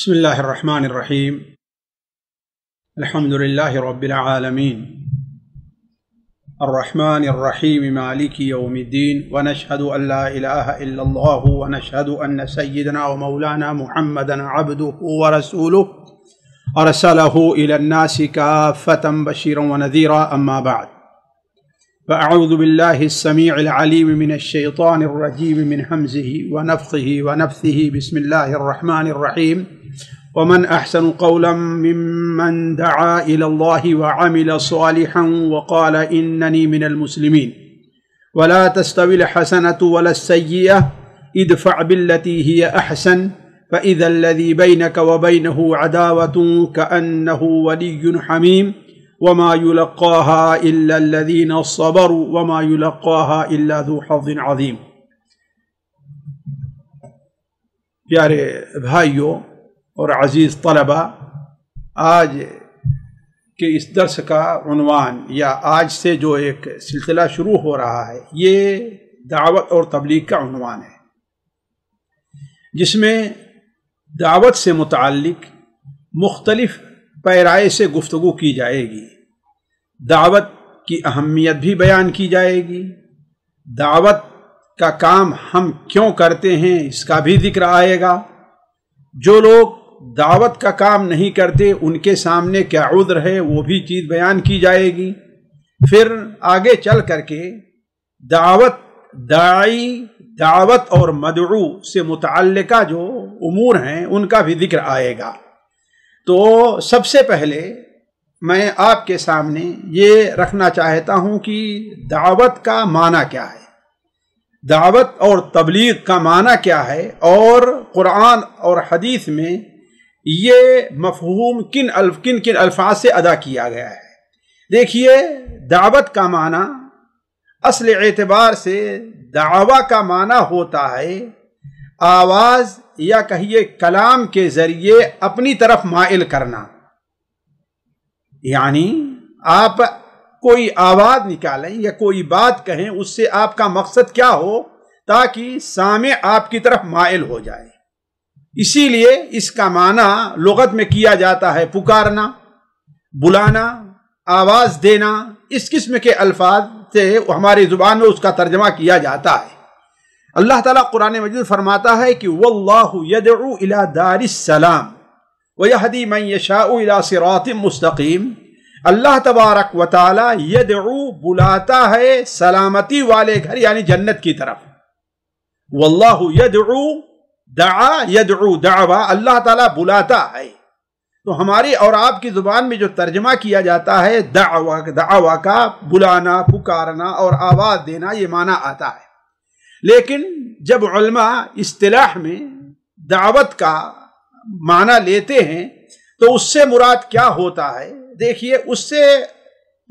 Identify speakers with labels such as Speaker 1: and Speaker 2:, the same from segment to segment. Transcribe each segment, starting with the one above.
Speaker 1: بسم الله الرحمن الرحيم الحمد لله رب العالمين الرحمن الرحيم مالك يوم الدين ونشهد أن لا إله إلا الله ونشهد أن سيدنا ومولانا محمدا عبده ورسوله أرسله إلى الناس كافة بشيرا ونذيرا أما بعد فأعوذ بالله السميع العليم من الشيطان الرجيم من همزه ونفخه ونفثه بسم الله الرحمن الرحيم ومن أحسن قولا ممن دعا إلى الله وعمل صالحا وقال إنني من المسلمين ولا تستوي الحسنة ولا السيئة ادفع بالتي هي أحسن فإذا الذي بينك وبينه عداوة كأنه ولي حميم وما يلقاها إلا الذين صبروا وما يلقاها إلا ذو حظ عظيم प्यारे भाइयों और अजीज़ तलबा आज के इस दर्स का या आज से जो एक सिलसिला शुरू हो रहा है ये दावत और तबलीग का उनवान है जिसमें दावत से मुतक मुख्तलिफ पैराए से गुफ्तु की जाएगी दावत की अहमियत भी बयान की जाएगी दावत का काम हम क्यों करते हैं इसका भी जिक्र आएगा जो लोग दावत का काम नहीं करते उनके सामने क्या उद्र है वो भी चीज़ बयान की जाएगी फिर आगे चल करके दावत दाई दावत और मदरू से मुतल जो उमूर हैं उनका भी जिक्र आएगा तो सबसे पहले मैं आपके सामने ये रखना चाहता हूँ कि दावत का माना क्या है दावत और तबलीग का माना क्या है और कुरान और हदीस में ये मफहूम किन अल्फ किन किन अल्फाज से अदा किया गया है देखिए दावत का माना असल एतबार से दावा का माना होता है आवाज़ या कहिए कलाम के ज़रिए अपनी तरफ माइल करना यानी आप कोई आवाज़ निकालें या कोई बात कहें उससे आपका मकसद क्या हो ताकि सामे आपकी तरफ माइल हो जाए इसीलिए इसका माना लगत में किया जाता है पुकारना बुलाना आवाज देना इस किस्म के अल्फाज से हमारी जुबान में उसका तर्जमा किया जाता है अल्लाह ताला कुरान मजीद फरमाता है कि वल्लाह दारसलाम वहदी मैं यशाला मुस्तकीम अल्लाह तबारक व ताली बुलाता है सलामती वाले घर यानी जन्नत की तरफ वल्लाह यदऊ दआ यदू दावा अल्लाह ताला बुलाता है तो हमारी और आपकी ज़ुबान में जो तर्जमा किया जाता है दावा दावा का बुलाना पुकारना और आवाज़ देना ये माना आता है लेकिन जब उलमा इस्तेलाह में दावत का माना लेते हैं तो उससे मुराद क्या होता है देखिए उससे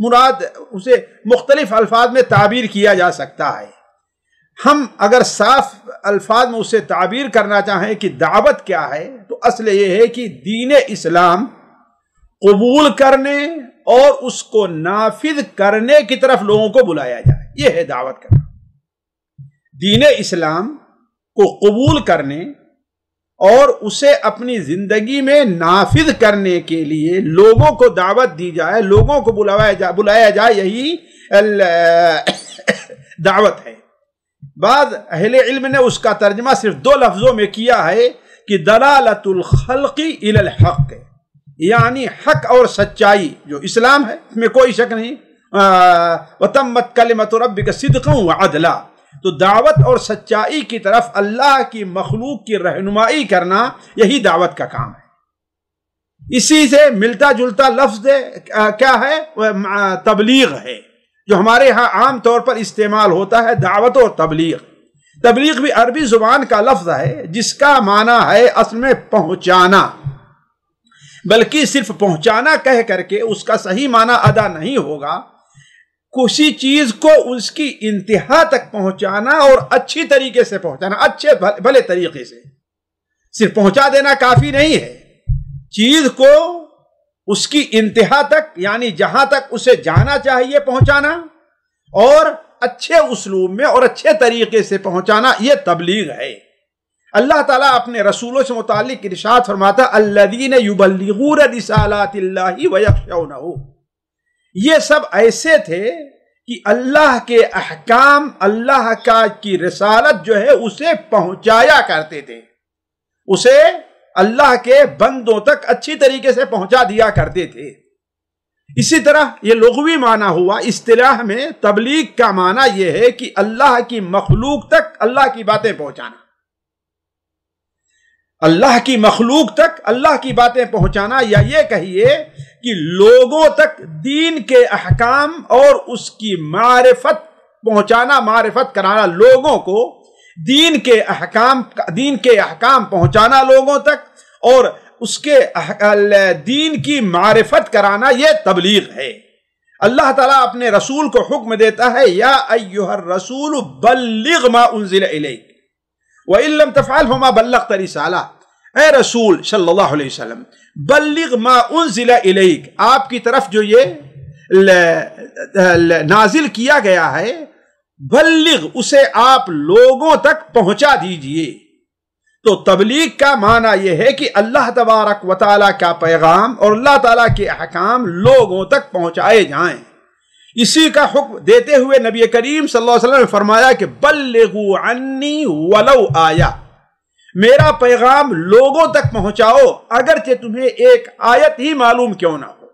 Speaker 1: मुराद उसे मुख्तलिफ अल्फाज में ताबीर किया जा सकता है हम अगर साफ अल्फाज में उससे ताबीर करना चाहें कि दावत क्या है तो असल ये है कि दीन इस्लाम कबूल करने और उसको नाफिज करने की तरफ लोगों को बुलाया जाए यह है दावत करना दीन इस्लाम को कबूल करने और उसे अपनी जिंदगी में नाफिज करने के लिए लोगों को दावत दी जाए लोगों को बुलाया जाए बुलाया जाए यही दावत है बाद अहल इल्म ने उसका तर्जमा सिर्फ दो लफ्ज़ों में किया है कि दलालतुल्खलकी हक यानी हक और सच्चाई जो इस्लाम है इसमें कोई शक नहीं वतम्मत कलमत रब का सिदकों अदला तो दावत और सच्चाई की तरफ अल्लाह की मखलूक की रहनुमाई करना यही दावत का काम है इसी से मिलता जुलता लफ्ज क्या है तबलीग है जो हमारे यहाँ आम तौर पर इस्तेमाल होता है दावत और तबलीग तबलीग भी अरबी जुबान का लफ्ज है जिसका माना है असल में पहुंचाना बल्कि सिर्फ पहुंचाना कह करके उसका सही माना अदा नहीं होगा किसी चीज को उसकी इंतहा तक पहुंचाना और अच्छी तरीके से पहुंचाना अच्छे भले तरीके से सिर्फ पहुंचा देना काफी नहीं है चीज को उसकी इंतहा तक यानी जहां तक उसे जाना चाहिए पहुंचाना और अच्छे उसलूब में और अच्छे तरीके से पहुंचाना यह तबलीग है अल्लाह ताला अपने रसूलों से मुतल इरशाद फरमाता अल्लादीन ये सब ऐसे थे कि अल्लाह के अहकाम अल्लाह का की रसालत जो है उसे पहुंचाया करते थे उसे अल्लाह के बंदों तक अच्छी तरीके से पहुंचा दिया करते थे इसी तरह ये लघवी माना हुआ इस्तेलाह में तबलीग का माना यह है कि अल्लाह की मखलूक तक अल्लाह की बातें पहुंचाना अल्लाह की मखलूक तक अल्लाह की बातें पहुंचाना या ये कहिए कि लोगों तक दीन के अहकाम और उसकी मारफत पहुंचाना मारफत कराना लोगों को दीन के अहकाम दीन के अहकाम पहुंचाना लोगों तक और उसके दीन की मारफत कराना यह तबलीग है अल्लाह ताला अपने रसूल को हुक्म देता है या अयुहर रसूल बल्लिग मा उनजिल इलेक व इल्लम तफाल फमा बल्लग तरिसाला ए रसूल सल्लल्लाहु अलैहि वसल्लम बल्लिग मा उनजिल इलेक आपकी तरफ जो ये ल, ल, नाजिल किया गया है बल्लिग उसे आप लोगों तक पहुंचा दीजिए तो तबलीग का माना यह है कि अल्लाह तबारक व का पैगाम और अल्लाह तला के अहकाम लोगों तक पहुंचाए जाएं इसी का हुक्म देते हुए नबी करीम सल्लल्लाहु अलैहि वसल्लम ने फरमाया कि बल्लू अन्नी वलो आया मेरा पैगाम लोगों तक पहुंचाओ अगरचे तुम्हें एक आयत ही मालूम क्यों ना हो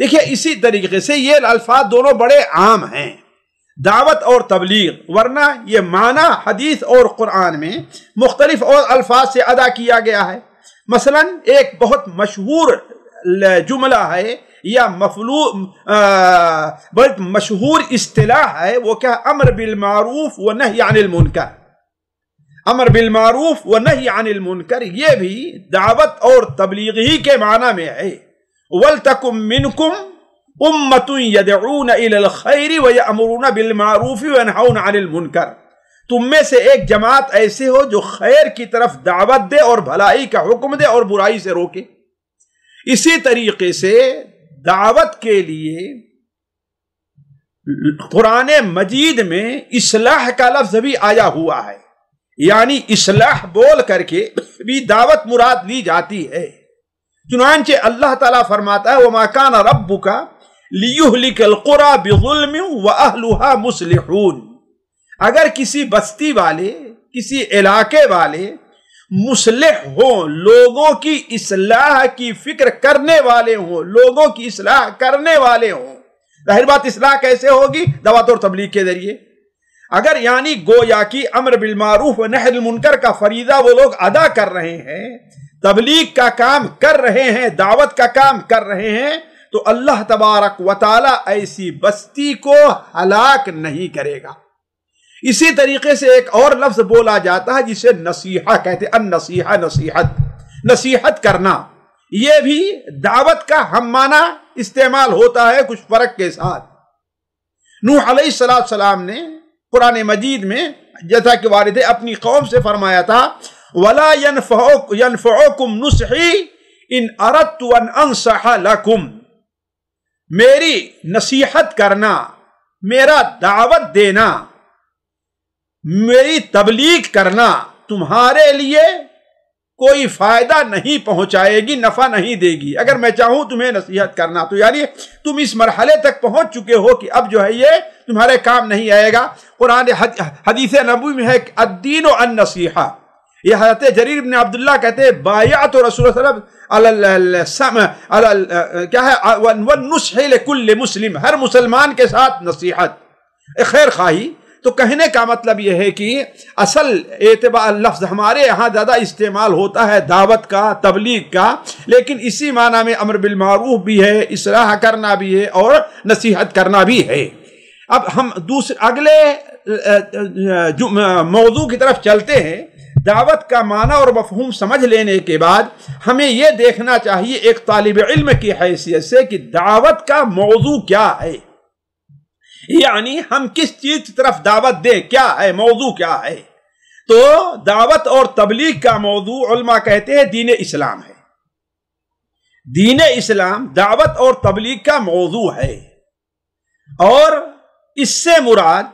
Speaker 1: देखिए इसी तरीके से ये अल्फाज दोनों बड़े आम हैं दावत और तबलीग वरना ये माना हदीस और कुरान में मुख्तलिफ और अल्फाज से अदा किया गया है मसलन एक बहुत मशहूर जुमला है या मफलू बहुत मशहूर अतलाह है वो क्या अमर बिलमारूफ व नहीं अनिल मुनकर अमर बिलमारूफ व नहीं अनिल मुनकर ये भी दावत और तबलीगी के माना में है वल तकुम मिनकुम उम्मतूनकर तुम में से एक जमात ऐसे हो जो खैर की तरफ दावत दे और भलाई का हुक्म दे और बुराई से रोके इसी तरीके से दावत के लिए कुरान मजीद में इसलाह का लफ्ज भी आया हुआ है यानी इसलाह बोल करके भी दावत मुराद ली जाती है चुनानचे अल्लाह ताला फरमाता है वो मकान रब्बू का अलकुरा बेजुलम व अहलुहा मुसलिहून अगर किसी बस्ती वाले किसी इलाके वाले मुसलह हो लोगों की इसलाह की फिक्र करने वाले हों लोगों की इसलाह करने वाले हों जाहिर बात इसलाह कैसे होगी दवात और तबलीग के जरिए अगर यानी गोया की अमर बिलमारूफ नहर मुनकर का फरीदा वो लोग अदा कर रहे हैं तबलीग का काम कर रहे हैं दावत का काम कर रहे हैं तो अल्लाह तबारक वाली ऐसी बस्ती को हलाक नहीं करेगा इसी तरीके से एक और लफ्ज बोला जाता है जिसे नसीहा कहते हैं नसीहा नसीहत नसीहत करना यह भी दावत का हम माना इस्तेमाल होता है कुछ फर्क के साथ नूह सलाम ने कुरान मजीद में जैसा कि वारिद अपनी कौम से फरमाया था वला नुसही इन अरत अनसहा लकुम मेरी नसीहत करना मेरा दावत देना मेरी तबलीग करना तुम्हारे लिए कोई फायदा नहीं पहुंचाएगी नफा नहीं देगी अगर मैं चाहूं तुम्हें नसीहत करना तो यानी तुम इस मरहले तक पहुंच चुके हो कि अब जो है ये तुम्हारे काम नहीं आएगा कुरान हदीस नबी में है अद्दीन अन नसीहा ये हजरत जरीर इबन अब्दुल्ला कहते हैं बाया तो रसूल क्या है कुल मुस्लिम हर मुसलमान के साथ नसीहत खैर खाही तो कहने का मतलब यह है कि असल एतबार लफ्ज़ हमारे यहाँ ज़्यादा इस्तेमाल होता है दावत का तबलीग का लेकिन इसी माना में अमर बिलमारूफ भी है इसराह करना भी है और नसीहत करना भी है अब हम दूसरे अगले मौजू की तरफ चलते हैं दावत का माना और मफहूम समझ लेने के बाद हमें यह देखना चाहिए एक तालिब इल्म की हैसियत से कि दावत का मौजू क्या है यानी हम किस चीज की तरफ दावत दें क्या है मौजू क्या है तो दावत और तबलीग का मौजू उलमा कहते हैं दीन इस्लाम है दीन इस्लाम दावत और तबलीग का मौजू है और इससे मुराद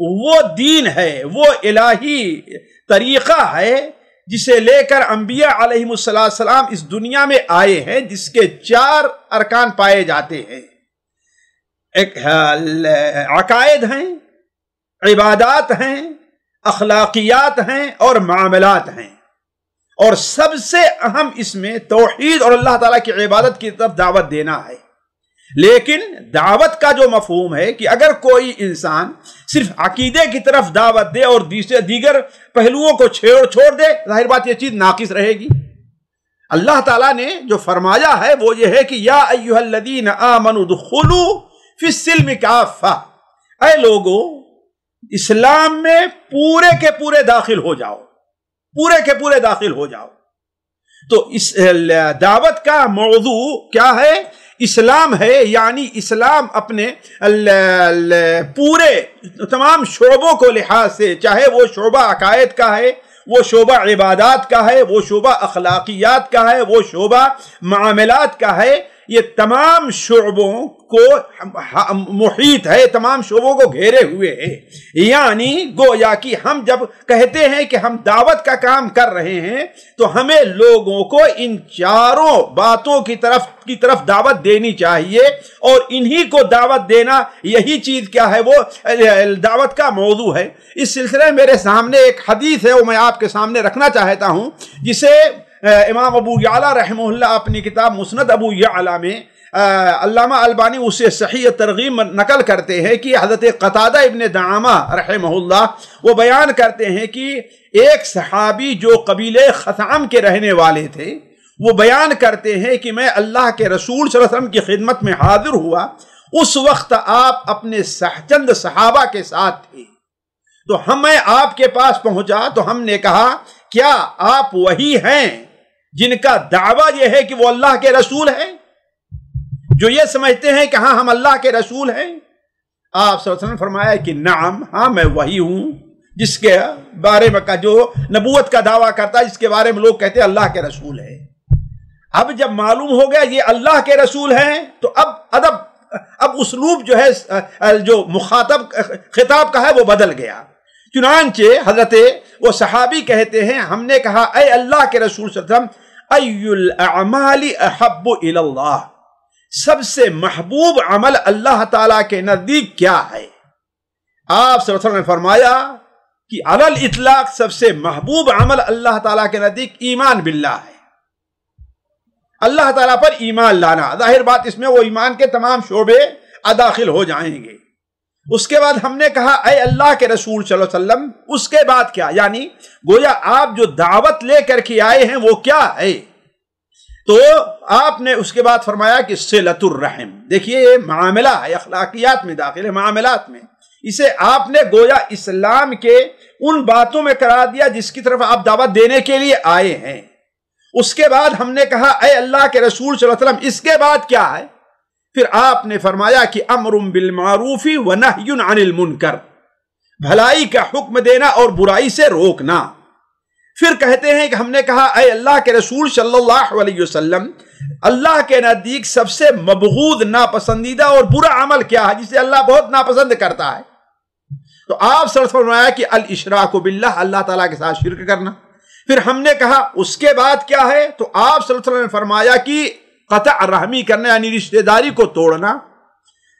Speaker 1: वो दीन है वो इलाही तरीक़ा है जिसे लेकर अम्बिया सलाम इस दुनिया में आए हैं जिसके चार अरकान पाए जाते हैं एक अकायद हैं इबादात हैं अखलाकियात हैं और मामलात हैं और सबसे अहम इसमें तोहद और अल्लाह ताला की इबादत की तरफ दावत देना है लेकिन दावत का जो मफहूम है कि अगर कोई इंसान सिर्फ अकीदे की तरफ दावत दे और दूसरे दीगर पहलुओं को छेड़ छोड़ दे जाहिर बात यह चीज नाकिस रहेगी अल्लाह ताला ने जो फरमाया है वो ये है कि या अयुहदीन आमनुदलू फिसलम काफा अय लोगो इस्लाम में पूरे के पूरे दाखिल हो जाओ पूरे के पूरे दाखिल हो जाओ तो इस दावत का मौजू क्या है इस्लाम है यानी इस्लाम अपने ल, ल, पूरे तमाम शोबों को लिहाज से चाहे वो शोबा अकायद का है वो शोबा इबादत का है वो शोबा अखलाकियात का है वो शोबा मामलात का है ये तमाम शोबों को मुहित है तमाम शोबों को घेरे हुए है यानी गोया कि हम जब कहते हैं कि हम दावत का काम कर रहे हैं तो हमें लोगों को इन चारों बातों की तरफ की तरफ दावत देनी चाहिए और इन्हीं को दावत देना यही चीज क्या है वो दावत का मौजू है इस सिलसिले में मेरे सामने एक हदीस है वो मैं आपके सामने रखना चाहता हूं जिसे इमाम अबू याला रहमल्ला अपनी किताब मुस्ंद अबू याला में अल्लामा अलबानी उसे सही तरगीब नकल करते हैं कि हज़रत कतादा इबन दामा रहमल्ला वो बयान करते हैं कि एक सहाबी जो कबीले ख़साम के रहने वाले थे वो बयान करते हैं कि मैं अल्लाह के रसूल वसम की खिदमत में हाजिर हुआ उस वक्त आप अपने सहचंद सहाबा के साथ थे तो हम मैं आपके पास पहुंचा तो हमने कहा क्या आप वही हैं जिनका दावा यह है कि वो अल्लाह के रसूल हैं जो ये समझते हैं कि हाँ हम अल्लाह के रसूल हैं आप ने फरमाया कि नाम हाँ मैं वही हूं जिसके बारे में का जो नबूत का दावा करता है जिसके बारे में लोग कहते हैं अल्लाह के रसूल है अब जब मालूम हो गया ये अल्लाह के रसूल हैं तो अब अदब अब उसलूब जो है जो मुखातब खिताब का है वो बदल गया चुनानचे हजरत वो सहाबी कहते हैं हमने कहा अय अल्लाह के रसूल वसल्लम अल्लाह सबसे महबूब अमल अल्लाह ताला के नज़दीक क्या है आप सरसों ने फरमाया कि अलल इतलाक सबसे महबूब अमल अल्लाह ताला के नज़दीक ईमान बिल्ला है अल्लाह ताला पर ईमान लाना जाहिर बात इसमें वो ईमान के तमाम शोबे अदाखिल हो जाएंगे उसके बाद हमने कहा अय अल्लाह के रसूल सल्लम उसके बाद क्या यानी गोया आप जो दावत लेकर के आए हैं वो क्या है तो आपने उसके बाद फरमाया कि सिलतुर्रहम देखिए ये मामला है अखलाकियात में दाखिल है मामलात में इसे आपने गोया इस्लाम के उन बातों में करा दिया जिसकी तरफ आप दावत देने के लिए आए हैं उसके बाद हमने कहा अय अल्लाह के रसूल सल्लम इसके बाद क्या है फिर आपने फरमाया कि अमरुम बिल मारूफी व नहयुन अनिल मुनकर भलाई का हुक्म देना और बुराई से रोकना फिर कहते हैं कि हमने कहा अय अल्लाह के रसूल सल्लल्लाहु अलैहि वसल्लम अल्लाह के नज़दीक सबसे मबहूद नापसंदीदा और बुरा अमल क्या है जिसे अल्लाह बहुत नापसंद करता है तो आप सर फरमाया कि अल इशराक बिल्ला अल्लाह ताला के साथ शिरक करना फिर हमने कहा उसके बाद क्या है तो आप सल्लल्लाहु अलैहि वसल्लम ने फरमाया कि कत रहमी करना यानी रिश्तेदारी को तोड़ना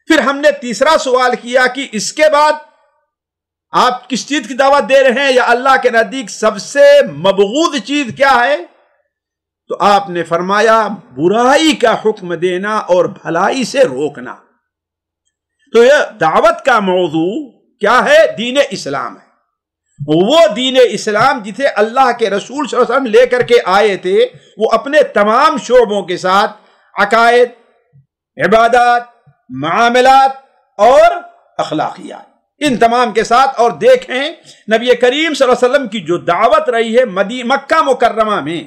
Speaker 1: फिर हमने तीसरा सवाल किया कि इसके बाद आप किस चीज की दावत दे रहे हैं या अल्लाह के नजदीक सबसे मबगूद चीज क्या है तो आपने फरमाया बुराई का हुक्म देना और भलाई से रोकना तो यह दावत का मौजू क्या है दीन इस्लाम है वो दीन इस्लाम जिसे अल्लाह के रसूल लेकर के आए थे वो अपने तमाम शोबों के साथ अकायद इबादत मामलात और अखलाकियात इन तमाम के साथ और देखें नबी करीम वसल्लम की जो दावत रही है मदी मक्का मुकर्रमा में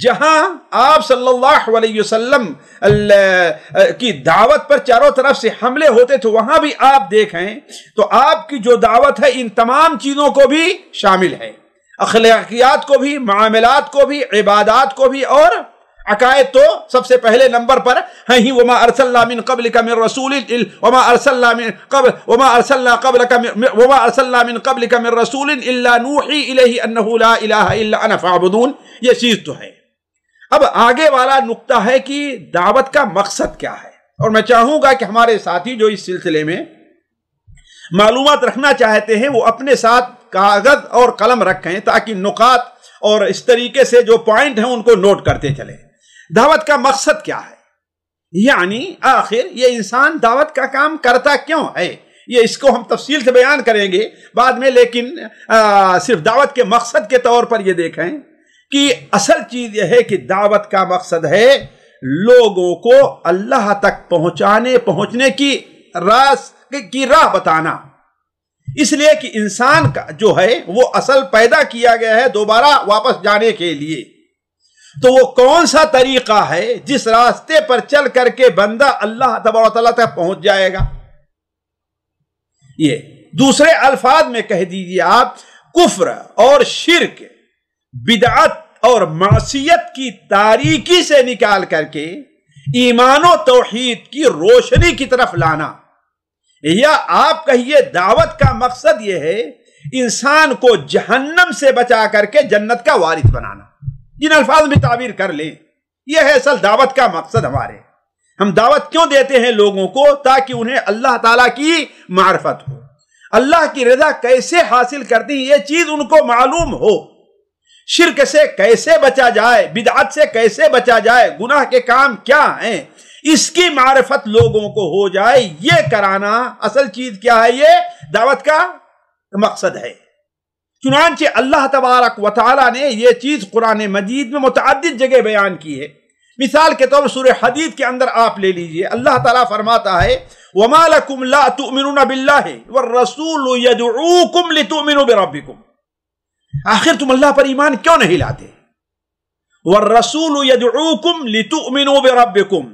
Speaker 1: जहां आप सल्लल्लाहु अलैहि वसल्लम की दावत पर चारों तरफ से हमले होते थे वहां भी आप देखें तो आपकी जो दावत है इन तमाम चीज़ों को भी शामिल है अखलाकियात को भी मामलात को भी इबादात को भी और अकायद तो सबसे पहले नंबर पर है ही वमा अरसल्ला मिन कबल का मिन रसूल वमा अरसल्ला मिन कबल वमा अरसल्ला कबल का वमा अरसल्ला मिन कबल का मिन रसूल इल्ला नूही इलैहि अन्नहु ला इलाहा इल्ला अना फ़अबुदून ये चीज़ तो है अब आगे वाला नुकता है कि दावत का मकसद क्या है और मैं चाहूंगा कि हमारे साथी जो इस सिलसिले में मालूम रखना चाहते हैं वो अपने साथ कागज और कलम रखें ताकि नुकात और इस तरीके से जो पॉइंट हैं उनको नोट करते चले दावत का मकसद क्या है यानी आखिर ये इंसान दावत का काम करता क्यों है ये इसको हम तफसील से बयान करेंगे बाद में लेकिन आ, सिर्फ दावत के मकसद के तौर पर ये देखें कि असल चीज यह है कि दावत का मकसद है लोगों को अल्लाह तक पहुंचाने पहुंचने की रास की राह बताना इसलिए कि इंसान का जो है वो असल पैदा किया गया है दोबारा वापस जाने के लिए तो वो कौन सा तरीका है जिस रास्ते पर चल करके बंदा अल्लाह तबारा तक पहुंच जाएगा ये दूसरे अल्फाज में कह दीजिए आप कुफ्र और शिरक बिदअत और मासीत की तारीकी से निकाल करके ईमान तोहहीद की रोशनी की तरफ लाना या आप कहिए दावत का मकसद यह है इंसान को जहन्नम से बचा करके जन्नत का वारिस बनाना इन अल्फाज में ताबीर कर लें यह है असल दावत का मकसद हमारे हम दावत क्यों देते हैं लोगों को ताकि उन्हें अल्लाह ताला की मार्फत हो अल्लाह की रजा कैसे हासिल करती है ये चीज उनको मालूम हो शिरक से कैसे बचा जाए बिदात से कैसे बचा जाए गुनाह के काम क्या हैं इसकी मारफत लोगों को हो जाए ये कराना असल चीज क्या है ये दावत का मकसद है चुनानचे अल्लाह तबारक वाली ने यह चीज कुरान मजीद में मुतद जगह बयान की है मिसाल के तौर सुर हदीद के अंदर आप ले लीजिए अल्लाह ताला फरमाता है लकुम ला तुमिनुना बिल्लाह व रसूल यदउकुम लितुमिनु बिरब्बिकुम आखिर तुम अल्लाह पर ईमान क्यों नहीं लाते वर रसूल यदुकुम लितुमिनो रबकुम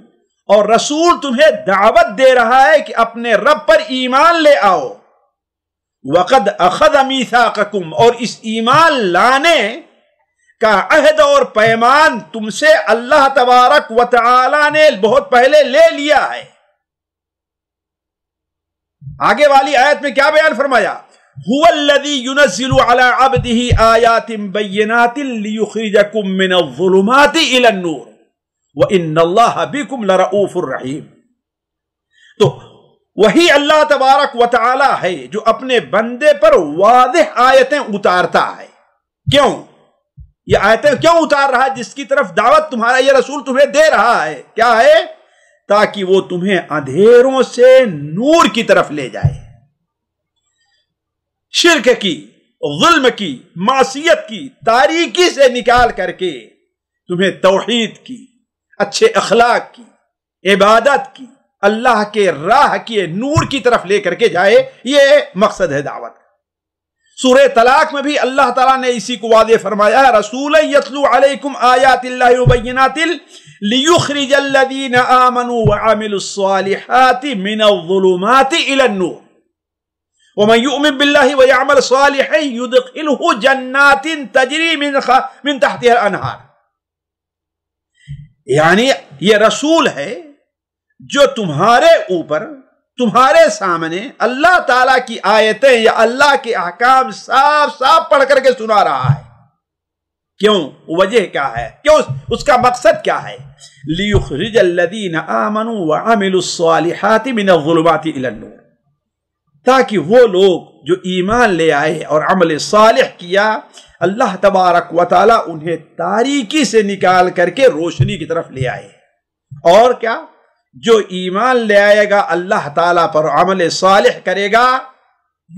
Speaker 1: और रसूल तुम्हें दावत दे रहा है कि अपने रब पर ईमान ले आओ वक़द अखद अमीसाकुम और इस ईमान लाने का अहद और पैमान तुमसे अल्लाह तबारक व ने बहुत पहले ले लिया है आगे वाली आयत में क्या बयान फरमाया तो तबारक वाली है जो अपने बंदे पर वाद आयतें उतारता है क्यों ये आयतें क्यों उतार रहा है जिसकी तरफ दावत तुम्हारा यह रसूल तुम्हें दे रहा है क्या है ताकि वो तुम्हें अंधेरों से नूर की तरफ ले जाए शिरक की जुल्म की मासीत की तारीकी से निकाल करके तुम्हें तोहहीद की अच्छे अखलाक की इबादत की अल्लाह के राह के नूर की तरफ लेकर के जाए ये मकसद है दावत का सूर्य तलाक में भी अल्लाह ताला ने इसी को वादे फरमाया है रसूल यतलू अलैकुम आयातिल्लाबैनातिल लियुखरिजल्लदीन आमनु व आमिलुस्सालिहाति मिनज़्ज़ुलुमाति इलन्नूर यानी ये रसूल है जो तुम्हारे ऊपर तुम्हारे सामने अल्लाह ताला की आयतें या अल्लाह के अहकाम साफ साफ पढ़ करके सुना रहा है क्यों वजह क्या है क्यों उसका मकसद क्या है लियुखरिज आमनु व अमिलुस्सालिहाति मिन ताकि वो लोग जो ईमान ले आए और अमल साल किया अल्लाह तबारक व ताली उन्हें तारीकी से निकाल करके रोशनी की तरफ ले आए और क्या जो ईमान ले आएगा अल्लाह ताला पर अमल साल करेगा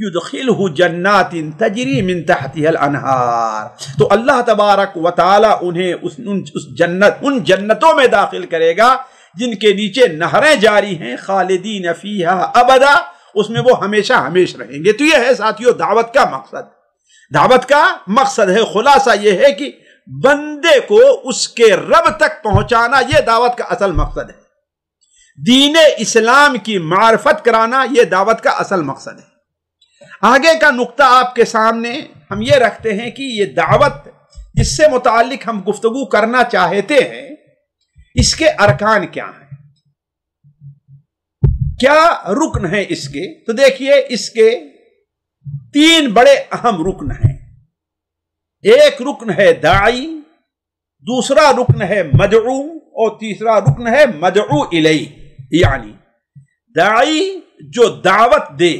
Speaker 1: युदखिल जन्नात तजरी मिन तहतील अनहार तो अल्लाह तबारक व उन्हें उस, उन, उस जन्नत उन जन्नतों में दाखिल करेगा जिनके नीचे नहरें जारी हैं खालिदीन फीहा अबदा उसमें वो हमेशा हमेश रहेंगे तो यह है साथियों दावत का मकसद दावत का मकसद है खुलासा यह है कि बंदे को उसके रब तक पहुंचाना यह दावत का असल मकसद है दीन इस्लाम की मार्फत कराना यह दावत का असल मकसद है आगे का नुक्ता आपके सामने हम ये रखते हैं कि यह दावत इससे मुतालिक हम गुफ्तगु करना चाहते हैं इसके अरकान क्या हैं क्या रुकन है इसके तो देखिए इसके तीन बड़े अहम रुकन हैं एक रुकन है दाई दूसरा रुकन है मजरू और तीसरा रुकन है मजरू इलई यानी दाई जो दावत दे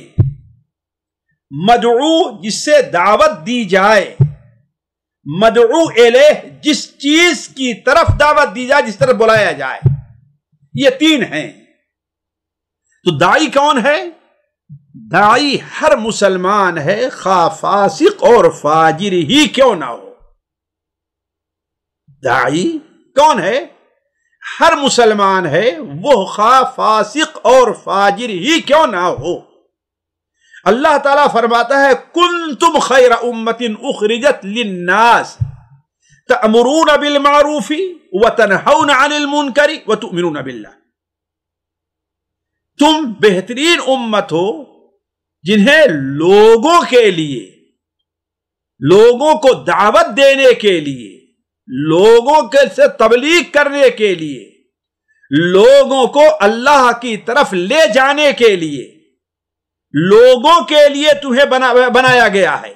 Speaker 1: मजरू जिससे दावत दी जाए मजरू एले जिस चीज की तरफ दावत दी जाए जिस तरफ बुलाया जाए ये तीन हैं तो दाई कौन है दाई हर मुसलमान है खा फासिक और फाजिर ही क्यों ना हो दाई कौन है हर मुसलमान है वो खा फासिक और फाजिर ही क्यों ना हो अल्लाह ताला फरमाता है कुल तुम खैर उम्मतिन उखरिजत लिन्नास तमरून बिल मारूफी व तनहन अनिल मुनकरी व तुमिन बिल्ला तुम बेहतरीन उम्मत हो जिन्हें लोगों के लिए लोगों को दावत देने के लिए लोगों के से तबलीग करने के लिए लोगों को अल्लाह की तरफ ले जाने के लिए लोगों के लिए तुम्हें बना, बनाया गया है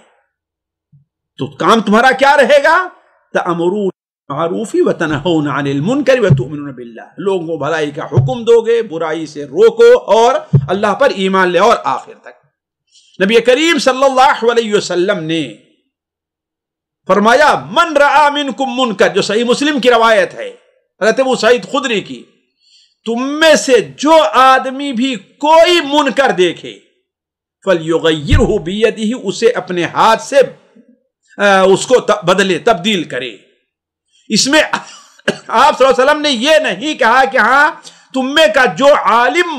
Speaker 1: तो काम तुम्हारा क्या रहेगा अमरूद मारूफी व तनहन मुनकर व तुमिन बिल्ला लोगों को भलाई का हुक्म दोगे बुराई से रोको और अल्लाह पर ईमान ले और आखिर तक नबी करीम सल्लल्लाहु अलैहि वसल्लम ने फरमाया मन रहा मिन मुनकर जो सही मुस्लिम की रवायत है रतबू सईद खुदरी की तुम में से जो आदमी भी कोई मुनकर देखे फल युगर हो बीयद ही उसे अपने हाथ से उसको बदले तब्दील करे इसमें आप सल्लम ने यह नहीं कहा कि हां तुम्हे का जो आलिम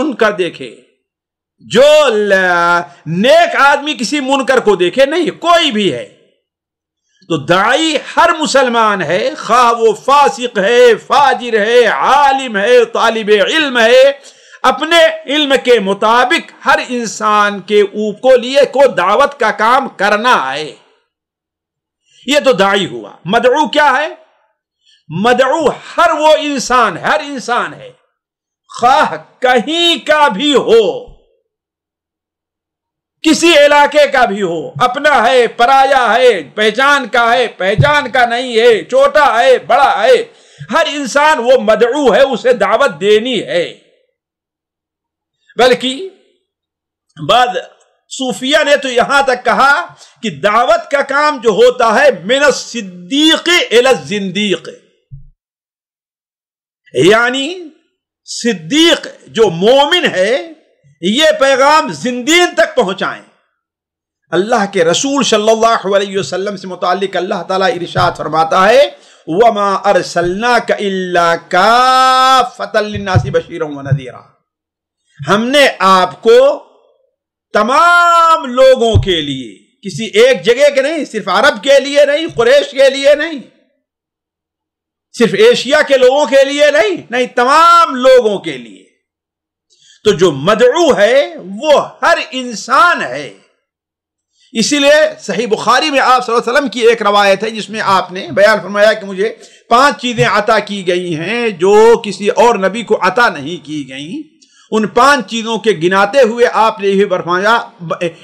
Speaker 1: उनका देखे जो नेक आदमी किसी मुनकर को देखे नहीं कोई भी है तो दाई हर मुसलमान है खा वो फासिक है फाजिर है आलिम है तालिब इल्म है अपने इल्म के मुताबिक हर इंसान के ऊप को लिए को दावत का काम करना है ये तो दाई हुआ मदऊ क्या है मदऊ हर वो इंसान हर इंसान है खाह कहीं का भी हो किसी इलाके का भी हो अपना है पराया है पहचान का है पहचान का नहीं है छोटा है बड़ा है हर इंसान वो मदऊ है उसे दावत देनी है बल्कि बाद सूफिया ने तो यहां तक कहा कि दावत का काम जो होता है मेन सिद्दीक एल जिंदीक यानी सिद्दीक जो मोमिन है ये पैगाम जिंदीन तक पहुंचाएं अल्लाह के रसूल सल्लल्लाहु अलैहि वसल्लम से मुतालिक अल्लाह ताला इरशाद फरमाता है वमा अरसलना का इल्ला का नासी बशीर नदीरा हमने आपको तमाम लोगों के लिए किसी एक जगह के नहीं सिर्फ अरब के लिए नहीं कुरेश के लिए नहीं सिर्फ एशिया के लोगों के लिए नहीं नहीं तमाम लोगों के लिए तो जो मदरू है वो हर इंसान है इसीलिए सही बुखारी में आप वसल्लम की एक रवायत है जिसमें आपने बयान फरमाया कि मुझे पांच चीज़ें अता की गई हैं जो किसी और नबी को अता नहीं की गई उन पांच चीज़ों के गिनाते हुए आपने यह फरमाया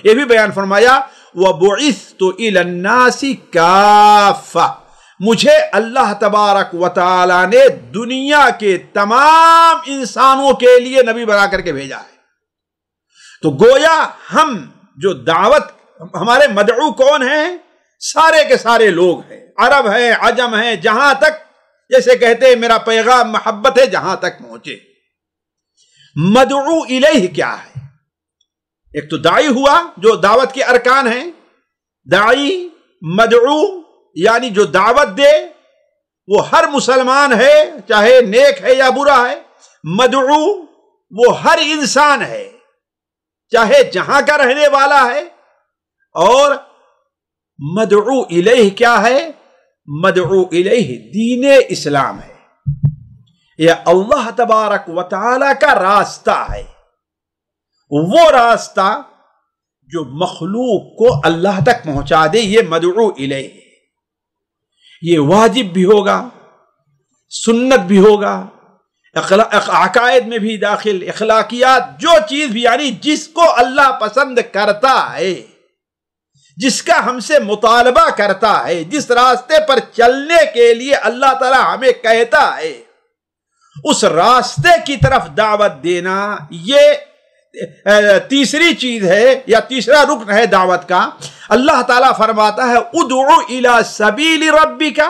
Speaker 1: यह भी बयान फरमाया वह बोइस तो इलन्नासी काफा मुझे अल्लाह तबारक व ने दुनिया के तमाम इंसानों के लिए नबी बना करके भेजा है तो गोया हम जो दावत हमारे मदऊ कौन है सारे के सारे लोग हैं अरब हैं अजम हैं जहां तक जैसे कहते हैं मेरा पैगाम मोहब्बत है जहां तक पहुंचे मदरू इलेह क्या है एक तो दाई हुआ जो दावत के अरकान हैं दाई मदरू यानी जो दावत दे वो हर मुसलमान है चाहे नेक है या बुरा है मदरू वो हर इंसान है चाहे जहां का रहने वाला है और मदरू इलेह क्या है मदरू इलेह दीन इस्लाम है यह अल्लाह तबारक वाला का रास्ता है वो रास्ता जो मखलूक को अल्लाह तक पहुंचा दे ये मदरू इले ये वाजिब भी होगा सुन्नत भी होगा अकायद में भी दाखिल अखलाकियात जो चीज़ भी यानी जिसको अल्लाह पसंद करता है जिसका हमसे मुतालबा करता है जिस रास्ते पर चलने के लिए अल्लाह ताला हमें कहता है उस रास्ते की तरफ दावत देना ये तीसरी चीज है या तीसरा रुकन है दावत का अल्लाह ताला फरमाता है उदो इला सबील रबी का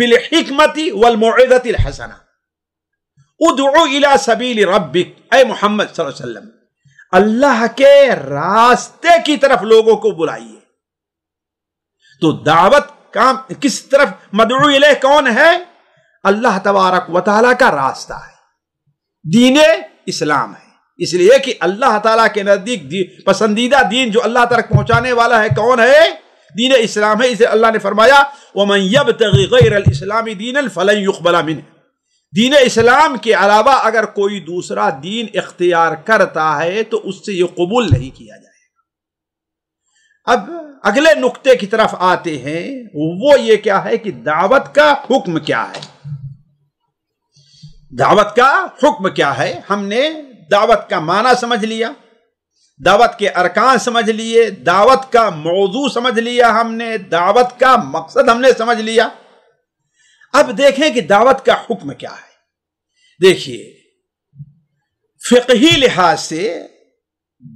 Speaker 1: बिल हिकमती वलमोदतिल हसना उदू इला सबील रबिक ए मोहम्मद वसल्लम अल्लाह के रास्ते की तरफ लोगों को बुलाइए तो दावत काम किस तरफ मदरू इले कौन है अल्लाह तबारक वाली का रास्ता है दीन इस्लाम है इसलिए कि अल्लाह ताला के नज़दीक दी, पसंदीदा दीन जो अल्लाह तक पहुंचाने वाला है कौन है दीन इस्लाम है इसे अल्लाह ने फरमाया वमन यब तगैरलामी दीन फ़लन युकबला मिन दीन इस्लाम के अलावा अगर कोई दूसरा दीन इख्तियार करता है तो उससे ये कबूल नहीं किया जाता अब अगले नुक्ते की तरफ आते हैं वो ये क्या है कि दावत का हुक्म क्या है दावत का हुक्म क्या है हमने दावत का माना समझ लिया दावत के अरकान समझ लिए दावत का मौजू समझ लिया हमने दावत का मकसद हमने समझ लिया अब देखें कि दावत का हुक्म क्या है देखिए फिकही लिहाज से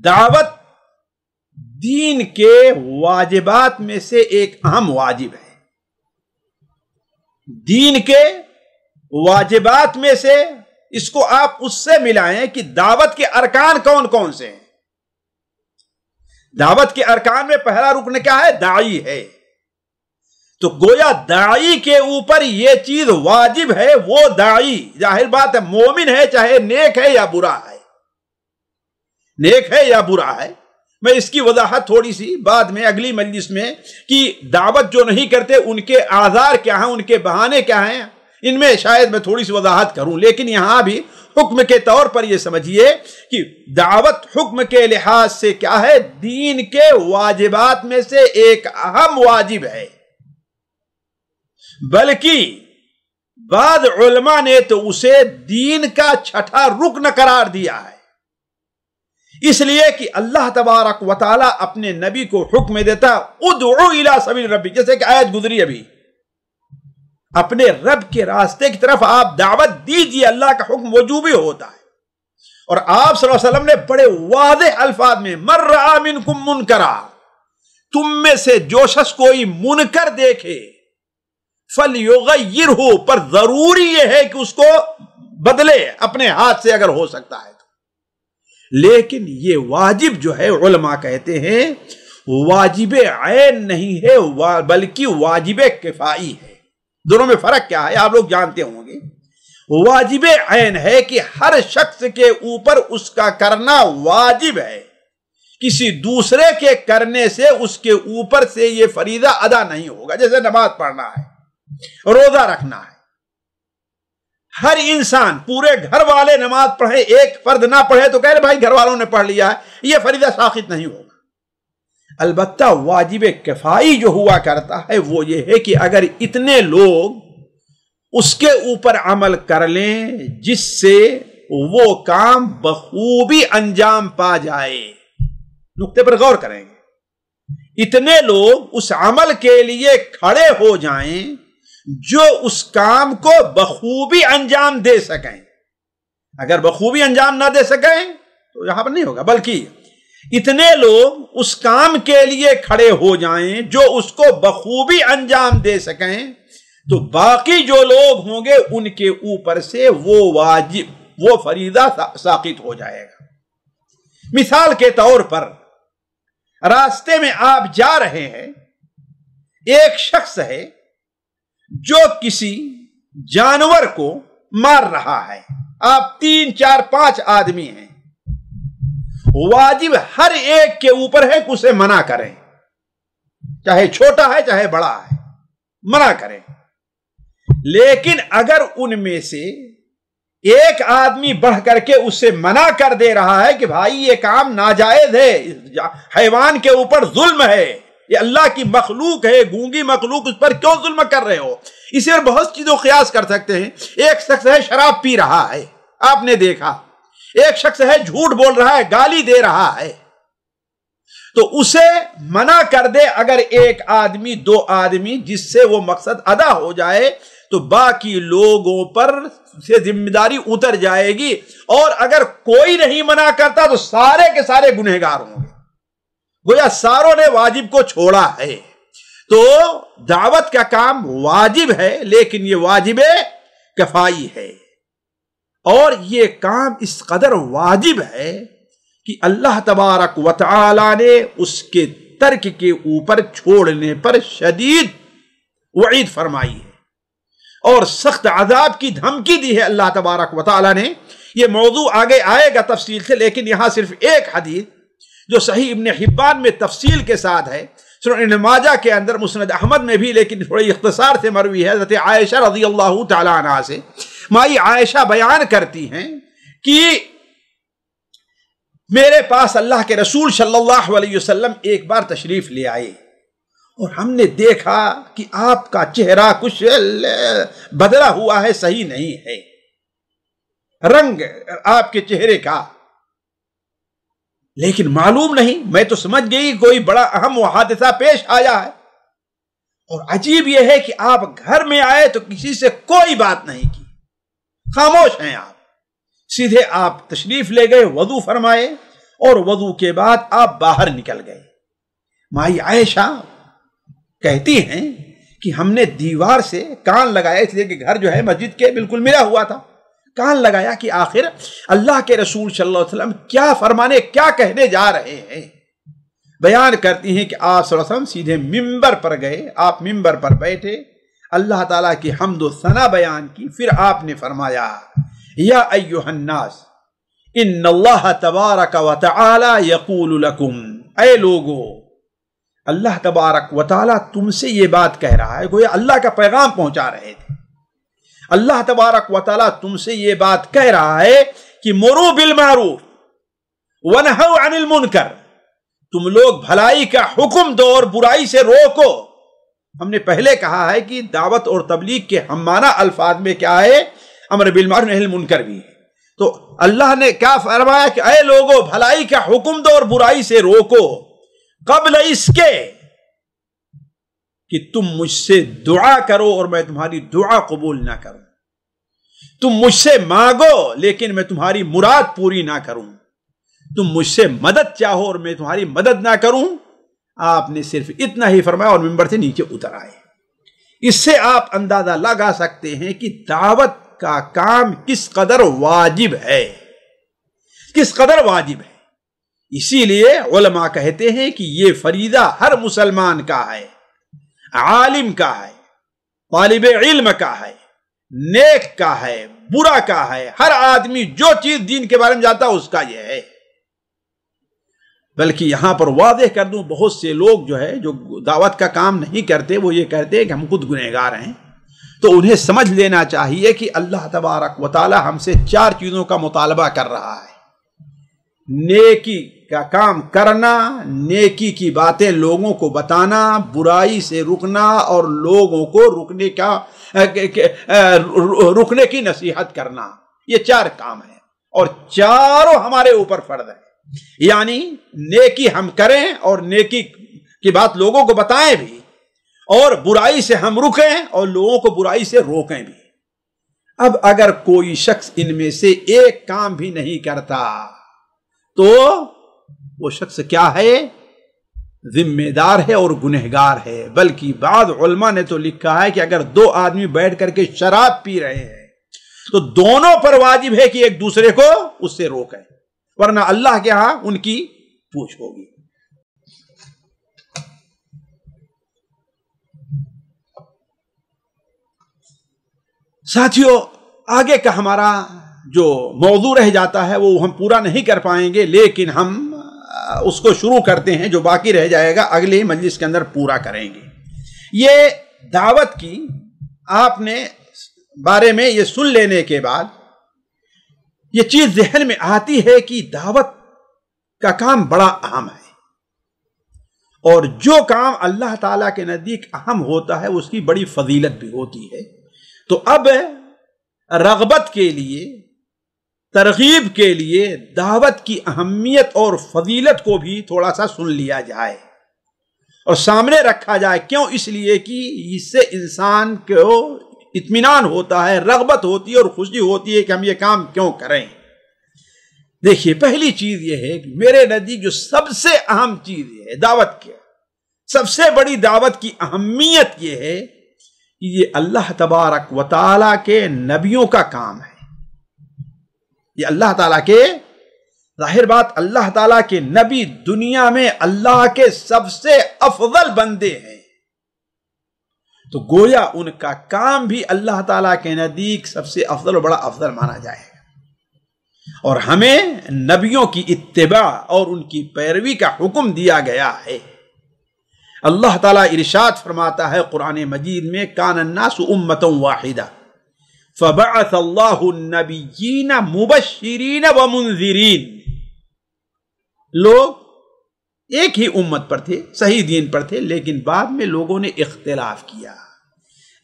Speaker 1: दावत दीन के वाजिबात में से एक अहम वाजिब है दीन के वाजिबात में से इसको आप उससे मिलाएं कि दावत के अरकान कौन कौन से हैं दावत के अरकान में पहला रुकन क्या है दाई है तो गोया दाई के ऊपर यह चीज वाजिब है वो दाई जाहिर बात है मोमिन है चाहे नेक है या बुरा है नेक है या बुरा है मैं इसकी वजाहत थोड़ी सी बाद में अगली मजलिस में कि दावत जो नहीं करते उनके आधार क्या हैं उनके बहाने क्या हैं इनमें शायद मैं थोड़ी सी वजाहत करूं लेकिन यहां भी हुक्म के तौर पर यह समझिए कि दावत हुक्म के लिहाज से क्या है दीन के वाजिबात में से एक अहम वाजिब है बल्कि बाद उलमा ने तो उसे दीन का छठा रुकन करार दिया है इसलिए कि अल्लाह तबारक वाली अपने नबी को हुक्म देता उला सबील रबी जैसे कि आयत गुजरी अभी अपने रब के रास्ते की तरफ आप दावत दीजिए अल्लाह का हुक्म वजूबी होता है और आप वसल्लम ने बड़े वाज अल्फाज में मर्रा मिन कुम मुनकरा तुम में से जो शख्स कोई मुनकर देखे फल योगिर पर जरूरी यह है कि उसको बदले अपने हाथ से अगर हो सकता है तो लेकिन ये वाजिब जो है उलमा कहते हैं वाजिब आयन नहीं है वा, बल्कि वाजिब किफाई है दोनों में फर्क क्या है आप लोग जानते होंगे वाजिब आयन है कि हर शख्स के ऊपर उसका करना वाजिब है किसी दूसरे के करने से उसके ऊपर से ये फरीदा अदा नहीं होगा जैसे नमाज पढ़ना है रोजा रखना है हर इंसान पूरे घर वाले नमाज पढ़े एक फर्द ना पढ़े तो कह रहे भाई घर वालों ने पढ़ लिया है यह फरीदा साखित नहीं होगा अलबत् वाजिब किफाई जो हुआ करता है वो ये है कि अगर इतने लोग उसके ऊपर अमल कर लें जिससे वो काम बखूबी अंजाम पा जाए नुकते पर गौर करेंगे इतने लोग उस अमल के लिए खड़े हो जाएं जो उस काम को बखूबी अंजाम दे सकें अगर बखूबी अंजाम ना दे सकें तो यहां पर नहीं होगा बल्कि इतने लोग उस काम के लिए खड़े हो जाएं जो उसको बखूबी अंजाम दे सकें तो बाकी जो लोग होंगे उनके ऊपर से वो वाजिब वो फरीदा साकित हो जाएगा मिसाल के तौर पर रास्ते में आप जा रहे हैं एक शख्स है जो किसी जानवर को मार रहा है आप तीन चार पांच आदमी हैं वाजिब हर एक के ऊपर है कि उसे मना करें चाहे छोटा है चाहे बड़ा है मना करें लेकिन अगर उनमें से एक आदमी बढ़ करके उसे मना कर दे रहा है कि भाई ये काम नाजायज है हैवान के ऊपर जुल्म है ये अल्लाह की मखलूक है गूंगी मखलूक उस पर क्यों जुल्म कर रहे हो इसे और बहुत चीजों क्यास कर सकते हैं एक शख्स है शराब पी रहा है आपने देखा एक शख्स है झूठ बोल रहा है गाली दे रहा है तो उसे मना कर दे अगर एक आदमी दो आदमी जिससे वो मकसद अदा हो जाए तो बाकी लोगों पर से जिम्मेदारी उतर जाएगी और अगर कोई नहीं मना करता तो सारे के सारे गुनहगार होंगे गोया सारों ने वाजिब को छोड़ा है तो दावत का काम वाजिब है लेकिन ये वाजिब कफाई है और ये काम इस कदर वाजिब है कि अल्लाह तबारक वाला ने उसके तर्क के ऊपर छोड़ने पर शदीद वईद फरमाई है और सख्त अजाब की धमकी दी है अल्लाह तबारक वाली ने यह मौजू आगे आएगा तफसील से लेकिन यहां सिर्फ एक हदीस जो सही इबन हिब्बान में तफसील के साथ है सुनमाजा के अंदर मुसनद अहमद में भी लेकिन थोड़ी इख्तसार से मरवी है हज़रत आयशा रजी अल्लाह तला से माई आयशा बयान करती हैं कि मेरे पास अल्लाह के रसूल सल्लल्लाहु अलैहि वसल्लम एक बार तशरीफ़ ले आए और हमने देखा कि आपका चेहरा कुछ बदला हुआ है सही नहीं है रंग आपके चेहरे का लेकिन मालूम नहीं मैं तो समझ गई कोई बड़ा अहम हादसा पेश आया है और अजीब यह है कि आप घर में आए तो किसी से कोई बात नहीं की खामोश हैं आप सीधे आप तशरीफ ले गए वजू फरमाए और वजू के बाद आप बाहर निकल गए माई आयशा कहती हैं कि हमने दीवार से कान लगाया इसलिए कि घर जो है मस्जिद के बिल्कुल मिला हुआ था कान लगाया कि आखिर अल्लाह के रसूल सल्लल्लाहु अलैहि वसल्लम क्या फरमाने क्या कहने जा रहे हैं बयान करती हैं कि आप वसल्लम सीधे मिंबर पर गए आप मिंबर पर बैठे अल्लाह ताला की हमदो सना बयान की फिर आपने फरमाया या अयोहन्नास इन अल्लाह तबारक वाला यकूलकुम ए लोगो अल्लाह तबारक वाली तुमसे ये बात कह रहा है गोया अल्लाह का पैगाम पहुंचा रहे थे अल्लाह तबारक वाली तुमसे ये बात कह रहा है कि मोरू बिल मारूफ अनिल मुनकर तुम लोग भलाई का हुक्म दो और बुराई से रोको हमने पहले कहा है कि दावत और तबलीग के हम माना अल्फाज में क्या है अमर बिलमार नहल मुनकर भी है तो अल्लाह ने क्या फरमाया कि अरे लोगो भलाई का हुक्म दो और बुराई से रोको कबल इसके कि तुम मुझसे दुआ करो और मैं तुम्हारी दुआ कबूल ना करूं तुम मुझसे मांगो लेकिन मैं तुम्हारी मुराद पूरी ना करूं तुम मुझसे मदद चाहो और मैं तुम्हारी मदद ना करूं आपने सिर्फ इतना ही फरमाया और मेम्बर से नीचे उतर आए इससे आप अंदाजा लगा सकते हैं कि दावत का काम किस कदर वाजिब है किस कदर वाजिब है इसीलिए उलमा कहते हैं कि यह फरीदा हर मुसलमान का है आलिम का है तालिब इल्म का है नेक का है बुरा का है हर आदमी जो चीज दीन के बारे में जाता है उसका यह है बल्कि यहां पर वादे कर दूं बहुत से लोग जो है जो दावत का काम नहीं करते वो ये कहते हैं कि हम खुद गुनहगार हैं तो उन्हें समझ लेना चाहिए कि अल्लाह तबारक वाली हमसे चार चीज़ों का मुतालबा कर रहा है नेकी का काम करना नेकी की बातें लोगों को बताना बुराई से रुकना और लोगों को रुकने का रुकने की नसीहत करना ये चार काम है और चारों हमारे ऊपर फर्ज है यानी नेकी हम करें और नेकी की बात लोगों को बताएं भी और बुराई से हम रुकें और लोगों को बुराई से रोकें भी अब अगर कोई शख्स इनमें से एक काम भी नहीं करता तो वो शख्स क्या है जिम्मेदार है और गुनहगार है बल्कि बाद उलमा ने तो लिखा है कि अगर दो आदमी बैठ करके शराब पी रहे हैं तो दोनों पर वाजिब है कि एक दूसरे को उससे रोकें वरना अल्लाह के यहां उनकी पूछ होगी साथियों आगे का हमारा जो मौजू रह जाता है वो हम पूरा नहीं कर पाएंगे लेकिन हम उसको शुरू करते हैं जो बाकी रह जाएगा अगले ही मजलिस के अंदर पूरा करेंगे ये दावत की आपने बारे में ये सुन लेने के बाद ये चीज जहन में आती है कि दावत का काम बड़ा अहम है और जो काम अल्लाह ताला के नज़दीक अहम होता है उसकी बड़ी फजीलत भी होती है तो अब रगबत के लिए तरगीब के लिए दावत की अहमियत और फजीलत को भी थोड़ा सा सुन लिया जाए और सामने रखा जाए क्यों इसलिए कि इससे इंसान को इत्मीनान होता है रगबत होती है और खुशी होती है कि हम ये काम क्यों करें देखिए पहली चीज यह है कि मेरे नज़दीक जो सबसे अहम चीज है दावत के सबसे बड़ी दावत की अहमियत यह है कि ये अल्लाह तबारक व ताला के नबियों का काम है ये अल्लाह ताला के जाहिर बात अल्लाह ताला के नबी दुनिया में अल्लाह के सबसे अफजल बंदे हैं तो गोया उनका काम भी अल्लाह ताला के नजदीक सबसे अफजल और बड़ा अफजल माना जाएगा और हमें नबियों की इतबा और उनकी पैरवी का हुक्म दिया गया है अल्लाह ताला इरशाद फरमाता है कुरान मजीद में कान नास उम्मतों वाहिदा फबाथ नबीन मुबशरीन व मुंजरीन लोग एक ही उम्मत पर थे सही दीन पर थे लेकिन बाद में लोगों ने इख्तलाफ किया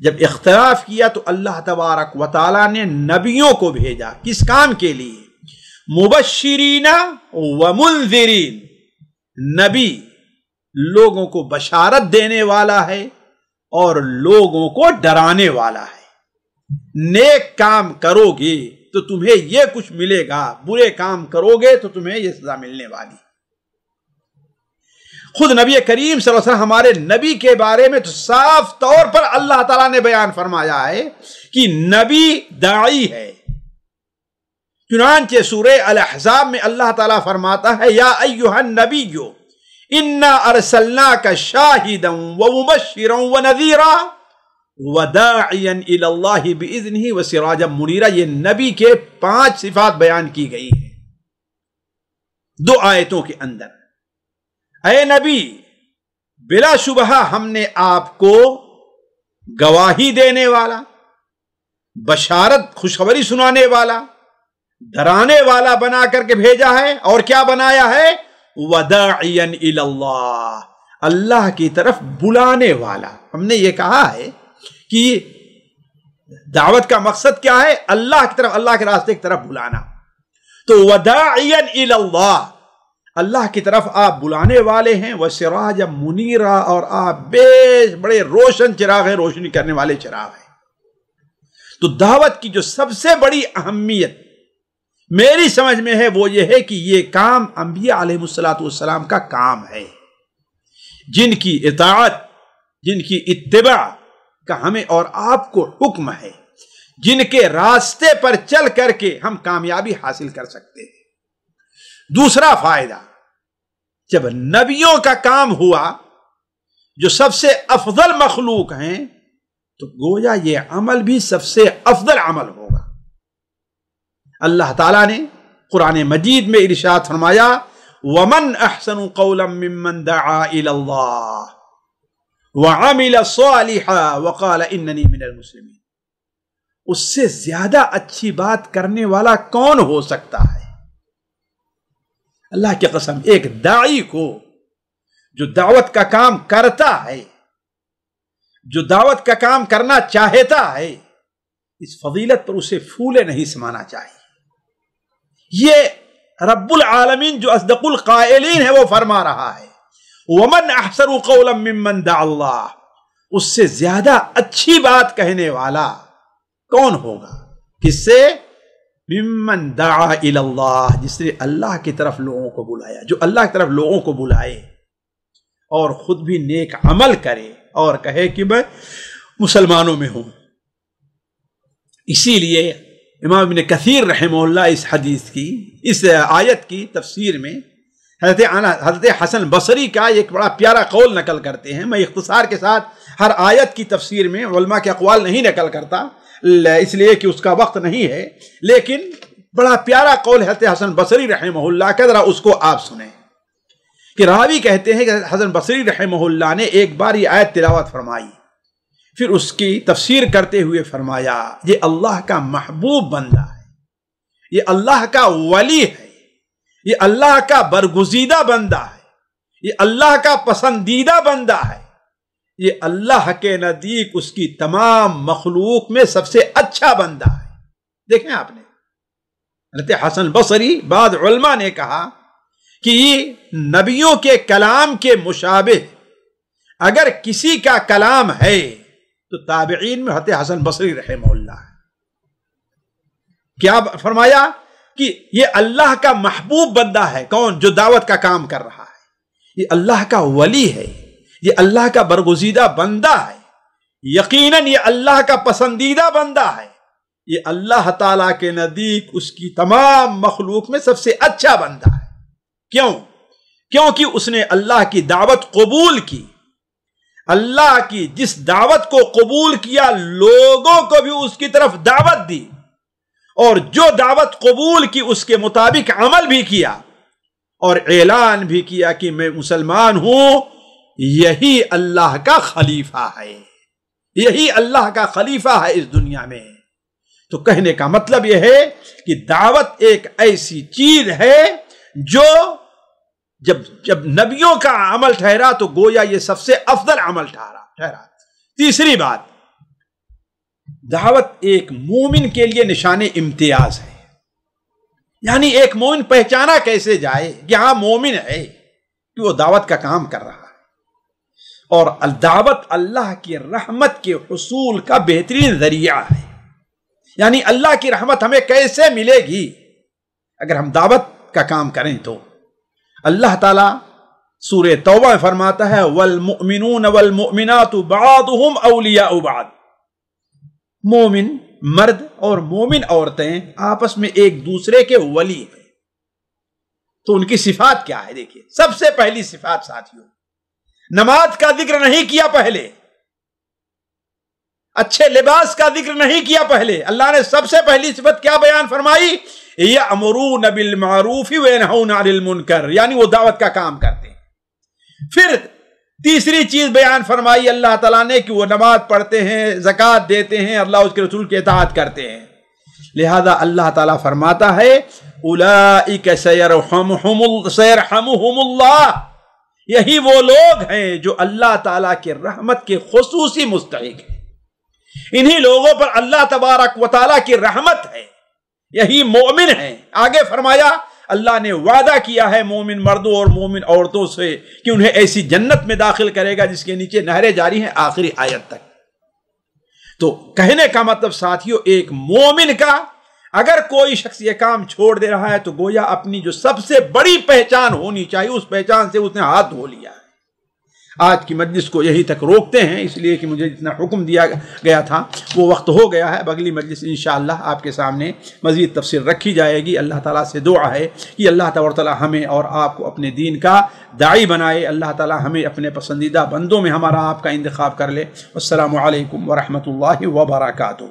Speaker 1: जब इख्तलाफ किया तो अल्लाह तबारक वाली ने नबियों को भेजा किस काम के लिए मुबशरीना व मुंजरीन नबी लोगों को बशारत देने वाला है और लोगों को डराने वाला है नेक काम करोगे तो तुम्हें यह कुछ मिलेगा बुरे काम करोगे तो तुम्हें यह सजा मिलने वाली खुद नबी करीम सल्लल्लाहु अलैहि हमारे नबी के बारे में तो साफ तौर पर अल्लाह ताला ने बयान फरमाया है कि नबी दाई है चुनानचे सूर्य अलहजाब में अल्लाह ताला फरमाता है या अयुहन नबी जो इन्ना अरसल्ला का शाहिदम व मुबशर व नजीरा वदायन ही सिराज मुनीरा ये नबी के पांच सिफात बयान की गई है दो आयतों के अंदर अय नबी बिला शुबह हमने आपको गवाही देने वाला बशारत खुशखबरी सुनाने वाला डराने वाला बना करके भेजा है और क्या बनाया है वदायन अल्लाह की तरफ बुलाने वाला हमने ये कहा है कि दावत का मकसद क्या है अल्लाह की तरफ अल्लाह के रास्ते की तरफ बुलाना तो वदाइन अल्लाह की तरफ आप बुलाने वाले हैं वह सिराज मुनीरा और आप बेश बड़े रोशन चिराग है रोशनी करने वाले चिराग है तो दावत की जो सबसे बड़ी अहमियत मेरी समझ में है वो ये है कि ये काम अम्बिया आलमसलाम का काम है जिनकी इतात जिनकी इतबा का हमें और आपको हुक्म है जिनके रास्ते पर चल करके हम कामयाबी हासिल कर सकते हैं दूसरा फायदा जब नबियों का काम हुआ जो सबसे अफजल मखलूक हैं तो गोया ये अमल भी सबसे अफजल अमल होगा अल्लाह ताला ने कुरान मजीद में इरशाद फरमाया वमन अहसन कौलम मिमन इल्लाह वकाल उससे ज्यादा अच्छी बात करने वाला कौन हो सकता है अल्लाह की कसम एक दाई को जो दावत का काम करता है जो दावत का काम करना चाहता है इस फजीलत पर उसे फूले नहीं समाना चाहिए ये रब्बुल आलमीन जो असदकुल कायलीन है वो फरमा रहा है वमन अहसर कौलमन दल्ला उससे ज्यादा अच्छी बात कहने वाला कौन होगा किससे मिमन अल्लाह जिसने अल्लाह की तरफ लोगों को बुलाया जो अल्लाह की तरफ लोगों को बुलाए और खुद भी नेक अमल करे और कहे कि मैं मुसलमानों में हूं इसीलिए इमाम कसीर रहमल्ला इस हदीस की इस आयत की तफसीर में हजरत आना हजरत हसन बसरी का एक बड़ा प्यारा कौल नकल करते हैं मैं इख्तसार के साथ हर आयत की तफसीर में वलमा के अकवाल नहीं नकल करता इसलिए कि उसका वक्त नहीं है लेकिन बड़ा प्यारा कौल हजरत हसन बसरी रहमल्ला का ज़रा उसको आप सुने कि रावी कहते हैं कि हसन बसरी रहमल्ला ने एक बार ये आयत तिलावत फरमाई फिर उसकी तफसीर करते हुए फरमाया ये अल्लाह का महबूब बंदा है ये अल्लाह का वली है ये अल्लाह का बरगुजीदा बंदा है ये अल्लाह का पसंदीदा बंदा है ये अल्लाह के नज़दीक उसकी तमाम मखलूक में सबसे अच्छा बंदा है देखें आपने रत हसन बसरी बाद उलमा ने कहा कि नबियों के कलाम के मुशाबे अगर किसी का कलाम है तो ताबेन में हजरत हसन बसरी रहे मोल्ला क्या फरमाया कि ये अल्लाह का महबूब बंदा है कौन जो दावत का काम कर रहा है ये अल्लाह का वली है ये अल्लाह का बरगुजीदा बंदा है यकीनन ये अल्लाह का पसंदीदा बंदा है ये अल्लाह ताला के नजदीक उसकी तमाम मखलूक में सबसे अच्छा बंदा है क्यों क्योंकि उसने अल्लाह की दावत कबूल की अल्लाह की जिस दावत को कबूल किया लोगों को भी उसकी तरफ दावत दी और जो दावत कबूल की उसके मुताबिक अमल भी किया और ऐलान भी किया कि मैं मुसलमान हूं यही अल्लाह का खलीफा है यही अल्लाह का खलीफा है इस दुनिया में तो कहने का मतलब यह है कि दावत एक ऐसी चीज है जो जब जब नबियों का अमल ठहरा तो गोया ये सबसे अफजल अमल ठहरा ठहरा तीसरी बात दावत एक मोमिन के लिए निशान इम्तियाज है यानी एक मोमिन पहचाना कैसे जाए कि हाँ मोमिन है कि वो दावत का काम कर रहा है और दावत अल्लाह की रहमत के हसूल का बेहतरीन जरिया है यानी अल्लाह की रहमत हमें कैसे मिलेगी अगर हम दावत का काम करें तो अल्लाह ताला सूर्य तौबा फरमाता है वल मोमिन वल मोमिनात बाद अलिया उबाद मोमिन मर्द और मोमिन औरतें आपस में एक दूसरे के वली हैं तो उनकी सिफात क्या है देखिए सबसे पहली सिफात साथियों नमाज का जिक्र नहीं किया पहले अच्छे लिबास का जिक्र नहीं किया पहले अल्लाह ने सबसे पहली सिफत क्या बयान फरमाई ये अमरू नबिल मारूफी वे नारिल मुनकर यानी वो दावत का काम करते हैं फिर तीसरी चीज बयान फरमाई अल्लाह तला ने कि वह नमाज पढ़ते हैं जक़ात देते हैं अल्लाह उसके रसूल के एतहात करते हैं लिहाजा अल्लाह तला फरमाता है यही वो लोग हैं जो अल्लाह तला के रहमत के खसूसी मुस्तक हैं इन्हीं लोगों पर अल्लाह तबारक वाली की रहमत है यही मोमिन है आगे फरमाया अल्लाह ने वादा किया है मोमिन मर्दों और मोमिन औरतों से कि उन्हें ऐसी जन्नत में दाखिल करेगा जिसके नीचे नहरें जारी हैं आखिरी आयत तक तो कहने का मतलब साथियों एक मोमिन का अगर कोई शख्स ये काम छोड़ दे रहा है तो गोया अपनी जो सबसे बड़ी पहचान होनी चाहिए उस पहचान से उसने हाथ धो लिया आज की मजलिस को यहीं तक रोकते हैं इसलिए कि मुझे जितना हुक्म दिया गया था वो वक्त हो गया है अगली मजलिस इन आपके सामने मज़ीद तफसर रखी जाएगी अल्लाह ताला से दुआ है कि अल्लाह तबरतला हमें और आपको अपने दीन का दाई बनाए अल्लाह ताला हमें अपने पसंदीदा बंदों में हमारा आपका इंतखब कर ले अल्लाम वरहमल वबरकू